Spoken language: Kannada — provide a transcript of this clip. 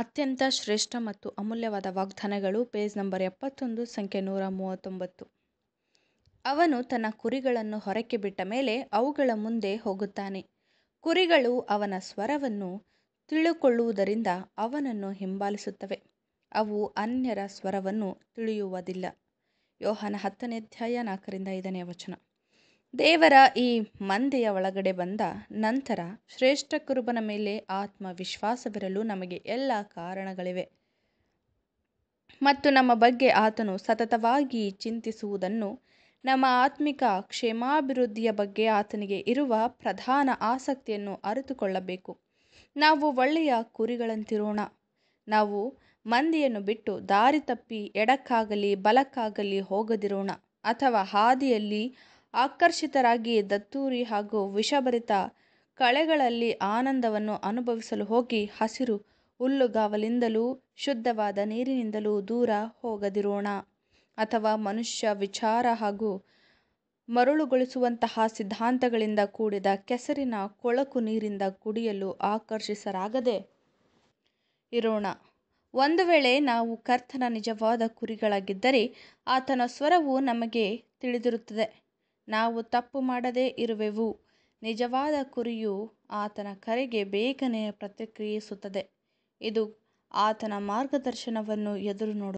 ಅತ್ಯಂತ ಶ್ರೇಷ್ಠ ಮತ್ತು ಅಮೂಲ್ಯವಾದ ವಾಗ್ದಾನಗಳು ಪೇಜ್ ನಂಬರ್ ಎಪ್ಪತ್ತೊಂದು ಸಂಖ್ಯೆ ನೂರ ಮೂವತ್ತೊಂಬತ್ತು ಅವನು ತನ್ನ ಕುರಿಗಳನ್ನು ಹೊರಕ್ಕೆ ಬಿಟ್ಟ ಮೇಲೆ ಅವುಗಳ ಮುಂದೆ ಹೋಗುತ್ತಾನೆ ಕುರಿಗಳು ಅವನ ಸ್ವರವನ್ನು ತಿಳುಕೊಳ್ಳುವುದರಿಂದ ಅವನನ್ನು ಹಿಂಬಾಲಿಸುತ್ತವೆ ಅವು ಅನ್ಯರ ಸ್ವರವನ್ನು ತಿಳಿಯುವುದಿಲ್ಲ ಯೋಹನ ಹತ್ತನೇ ಅಧ್ಯಾಯ ನಾಲ್ಕರಿಂದ ಐದನೇ ವಚನ ದೇವರ ಈ ಮಂದೆಯ ಒಳಗಡೆ ಬಂದ ನಂತರ ಶ್ರೇಷ್ಠ ಕುರುಬನ ಮೇಲೆ ಆತ್ಮವಿಶ್ವಾಸವಿರಲು ನಮಗೆ ಎಲ್ಲ ಕಾರಣಗಳಿವೆ ಮತ್ತು ನಮ್ಮ ಬಗ್ಗೆ ಆತನು ಸತತವಾಗಿ ಚಿಂತಿಸುವುದನ್ನು ನಮ್ಮ ಆತ್ಮಿಕ ಕ್ಷೇಮಾಭಿವೃದ್ಧಿಯ ಬಗ್ಗೆ ಆತನಿಗೆ ಇರುವ ಪ್ರಧಾನ ಆಸಕ್ತಿಯನ್ನು ಅರಿತುಕೊಳ್ಳಬೇಕು ನಾವು ಒಳ್ಳೆಯ ಕುರಿಗಳಂತಿರೋಣ ನಾವು ಮಂದಿಯನ್ನು ಬಿಟ್ಟು ದಾರಿ ತಪ್ಪಿ ಎಡಕ್ಕಾಗಲಿ ಬಲಕ್ಕಾಗಲಿ ಹೋಗದಿರೋಣ ಅಥವಾ ಹಾದಿಯಲ್ಲಿ ಆಕರ್ಷಿತರಾಗಿ ದತ್ತೂರಿ ಹಾಗೂ ವಿಷಭರಿತ ಕಳೆಗಳಲ್ಲಿ ಆನಂದವನ್ನು ಅನುಭವಿಸಲು ಹೋಗಿ ಹಸಿರು ಹುಲ್ಲುಗಾವಲಿಂದಲೂ ಶುದ್ಧವಾದ ನೀರಿನಿಂದಲೂ ದೂರ ಹೋಗದಿರೋಣ ಅಥವಾ ಮನುಷ್ಯ ವಿಚಾರ ಹಾಗೂ ಮರುಳುಗೊಳಿಸುವಂತಹ ಸಿದ್ಧಾಂತಗಳಿಂದ ಕೂಡಿದ ಕೆಸರಿನ ಕೊಳಕು ನೀರಿಂದ ಕುಡಿಯಲು ಆಕರ್ಷಿಸರಾಗದೆ ಇರೋಣ ಒಂದು ವೇಳೆ ನಾವು ಕರ್ತನ ನಿಜವಾದ ಕುರಿಗಳಾಗಿದ್ದರೆ ಆತನ ಸ್ವರವು ನಮಗೆ ತಿಳಿದಿರುತ್ತದೆ ನಾವು ತಪ್ಪು ಮಾಡದೇ ಇರುವೆವು ನಿಜವಾದ ಕುರಿಯು ಆತನ ಕರೆಗೆ ಬೇಗನೆ ಪ್ರತಿಕ್ರಿಯಿಸುತ್ತದೆ ಇದು ಆತನ ಮಾರ್ಗದರ್ಶನವನ್ನು ಎದುರು ನೋಡು